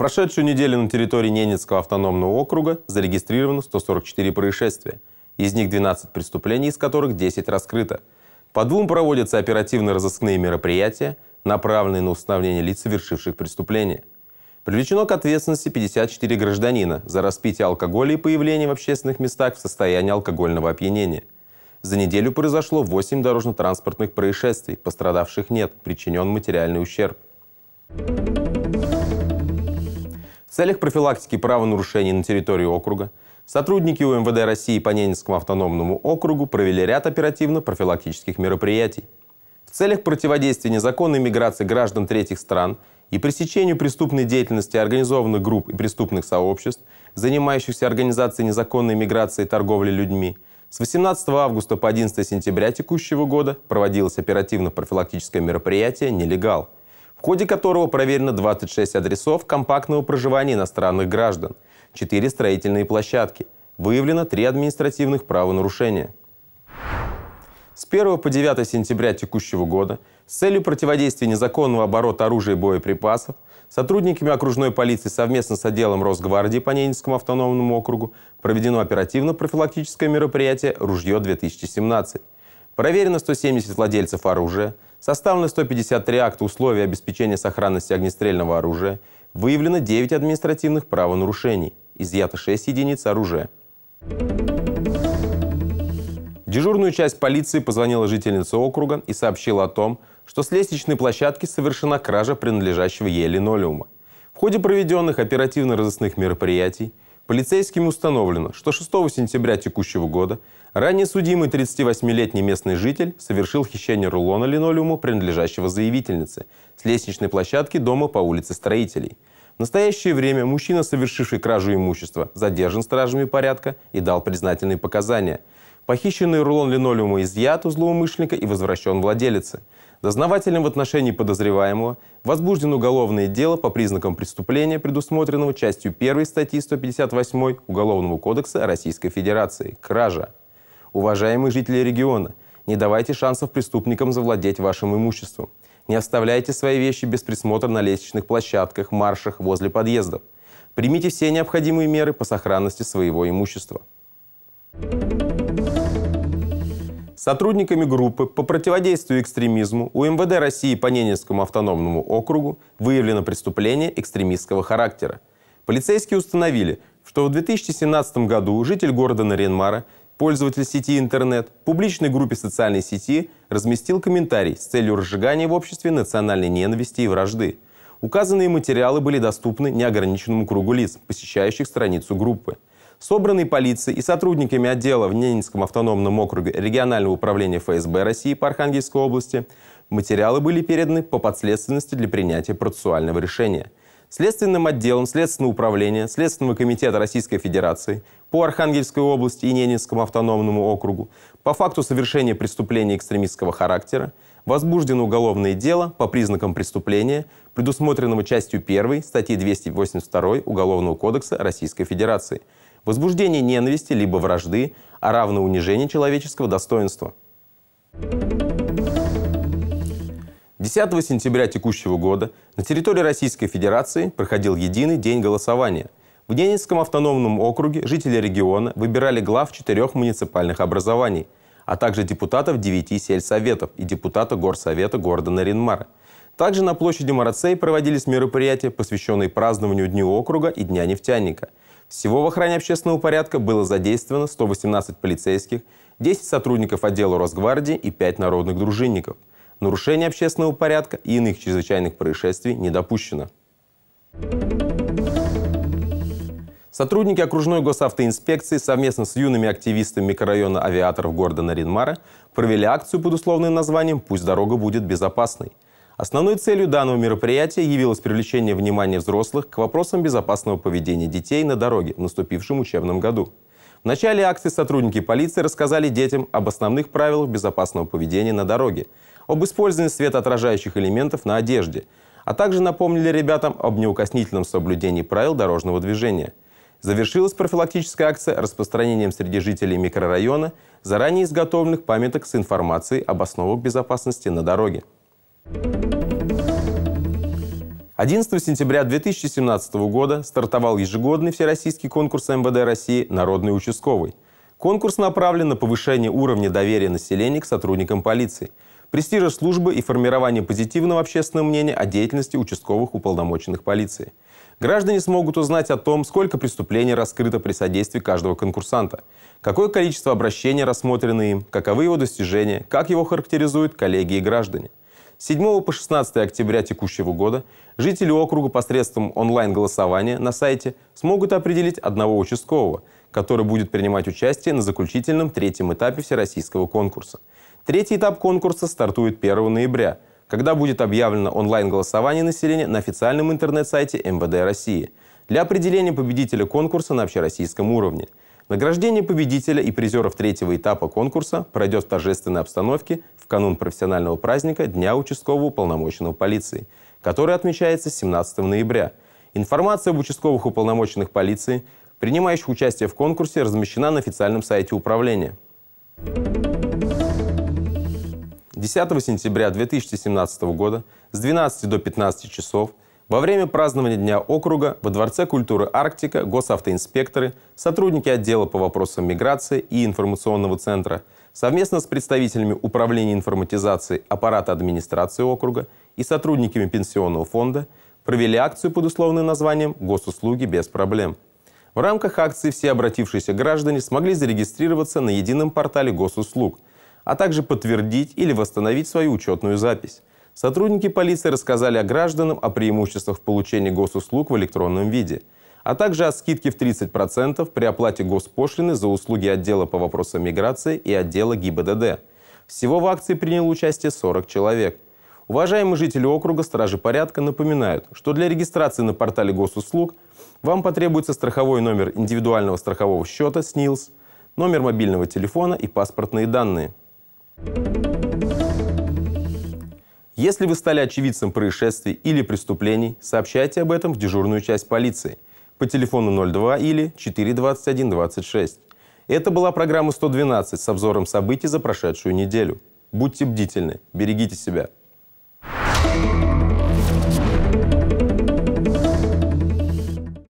прошедшую неделю на территории Ненецкого автономного округа зарегистрировано 144 происшествия. Из них 12 преступлений, из которых 10 раскрыто. По двум проводятся оперативно-розыскные мероприятия, направленные на установление лиц, совершивших преступления. Привлечено к ответственности 54 гражданина за распитие алкоголя и появление в общественных местах в состоянии алкогольного опьянения. За неделю произошло 8 дорожно-транспортных происшествий, пострадавших нет, причинен материальный ущерб. Thank you целях профилактики правонарушений на территории округа сотрудники УМВД России по Ненецкому автономному округу провели ряд оперативно-профилактических мероприятий. В целях противодействия незаконной миграции граждан третьих стран и пресечению преступной деятельности организованных групп и преступных сообществ, занимающихся организацией незаконной миграции и торговли людьми, с 18 августа по 11 сентября текущего года проводилось оперативно-профилактическое мероприятие «Нелегал», в ходе которого проверено 26 адресов компактного проживания иностранных граждан, 4 строительные площадки, выявлено 3 административных правонарушения. С 1 по 9 сентября текущего года с целью противодействия незаконного оборота оружия и боеприпасов сотрудниками окружной полиции совместно с отделом Росгвардии по Ненецкому автономному округу проведено оперативно-профилактическое мероприятие «Ружье-2017». Проверено 170 владельцев оружия – Составлены 153 акта условий обеспечения сохранности огнестрельного оружия, выявлено 9 административных правонарушений, изъято 6 единиц оружия. В дежурную часть полиции позвонила жительница округа и сообщила о том, что с лестничной площадки совершена кража принадлежащего ей линолеума. В ходе проведенных оперативно-розыскных мероприятий Полицейским установлено, что 6 сентября текущего года ранее судимый 38-летний местный житель совершил хищение рулона линолеума, принадлежащего заявительнице, с лестничной площадки дома по улице Строителей. В настоящее время мужчина, совершивший кражу имущества, задержан стражами порядка и дал признательные показания. Похищенный рулон линолеума изъят у злоумышленника и возвращен владелице – Дознавателем в отношении подозреваемого возбуждено уголовное дело по признакам преступления, предусмотренного частью 1 статьи 158 Уголовного кодекса Российской Федерации – кража. Уважаемые жители региона, не давайте шансов преступникам завладеть вашим имуществом. Не оставляйте свои вещи без присмотра на лестничных площадках, маршах, возле подъездов. Примите все необходимые меры по сохранности своего имущества. Thank you сотрудниками группы по противодействию экстремизму у МВД России по Ненецкому автономному округу выявлено преступление экстремистского характера. Полицейские установили, что в 2017 году житель города Наренмара, пользователь сети интернет, в публичной группе социальной сети разместил комментарий с целью разжигания в обществе национальной ненависти и вражды. Указанные материалы были доступны неограниченному кругу лиц, посещающих страницу группы – собранный полицией и сотрудниками отдела в Ненецком автономном округе регионального управления ФСБ России по Архангельской области, материалы были переданы по подследственности для принятия процессуального решения. Следственным отделом Следственного управления Следственного комитета Российской Федерации по Архангельской области и Ненецкому автономному округу по факту совершения преступления экстремистского характера возбуждено уголовное дело по признакам преступления, предусмотренного частью 1 статьи 282 Уголовного кодекса Российской Федерации – возбуждение ненависти либо вражды, а равно унижение человеческого достоинства. 10 сентября текущего года на территории Российской Федерации проходил единый день голосования. В Денинском автономном округе жители региона выбирали глав четырех муниципальных образований, а также депутатов девяти сельсоветов и депутата горсовета города Наринмара. Также на площади Марацей проводились мероприятия, посвященные празднованию Дню округа и Дня нефтяника – всего в охране общественного порядка было задействовано 118 полицейских, 10 сотрудников отдела Росгвардии и 5 народных дружинников. Нарушение общественного порядка и иных чрезвычайных происшествий не допущено. Сотрудники окружной госавтоинспекции совместно с юными активистами микрорайона авиаторов города Наринмара провели акцию под условным названием «Пусть дорога будет безопасной». Основной целью данного мероприятия явилось привлечение внимания взрослых к вопросам безопасного поведения детей на дороге в наступившем учебном году. В начале акции сотрудники полиции рассказали детям об основных правилах безопасного поведения на дороге, об использовании светоотражающих элементов на одежде, а также напомнили ребятам об неукоснительном соблюдении правил дорожного движения. Завершилась профилактическая акция распространением среди жителей микрорайона заранее изготовленных памяток с информацией об основах безопасности на дороге. 11 сентября 2017 года стартовал ежегодный всероссийский конкурс МВД России «Народный участковый». Конкурс направлен на повышение уровня доверия населения к сотрудникам полиции, престижа службы и формирование позитивного общественного мнения о деятельности участковых уполномоченных полиции. Граждане смогут узнать о том, сколько преступлений раскрыто при содействии каждого конкурсанта, какое количество обращений рассмотрено им, каковы его достижения, как его характеризуют коллеги и граждане. 7 по 16 октября текущего года жители округа посредством онлайн-голосования на сайте смогут определить одного участкового, который будет принимать участие на заключительном третьем этапе всероссийского конкурса. Третий этап конкурса стартует 1 ноября, когда будет объявлено онлайн-голосование населения на официальном интернет-сайте МВД России для определения победителя конкурса на общероссийском уровне – Награждение победителя и призеров третьего этапа конкурса пройдет в торжественной обстановке в канун профессионального праздника Дня участкового уполномоченного полиции, который отмечается 17 ноября. Информация об участковых уполномоченных полиции, принимающих участие в конкурсе, размещена на официальном сайте управления. 10 сентября 2017 года с 12 до 15 часов во время празднования Дня округа во Дворце культуры Арктика госавтоинспекторы, сотрудники отдела по вопросам миграции и информационного центра совместно с представителями Управления информатизации аппарата администрации округа и сотрудниками Пенсионного фонда провели акцию под условным названием «Госуслуги без проблем». В рамках акции все обратившиеся граждане смогли зарегистрироваться на едином портале госуслуг, а также подтвердить или восстановить свою учетную запись. Сотрудники полиции рассказали о гражданам о преимуществах получения госуслуг в электронном виде, а также о скидке в 30% при оплате госпошлины за услуги отдела по вопросам миграции и отдела ГИБДД. Всего в акции приняло участие 40 человек. Уважаемые жители округа, стражи порядка напоминают, что для регистрации на портале госуслуг вам потребуется страховой номер индивидуального страхового счета СНИЛС, номер мобильного телефона и паспортные данные. Thank you если вы стали очевидцем происшествий или преступлений, сообщайте об этом в дежурную часть полиции по телефону 02 или 42126. Это была программа 112 с обзором событий за прошедшую неделю. Будьте бдительны, берегите себя.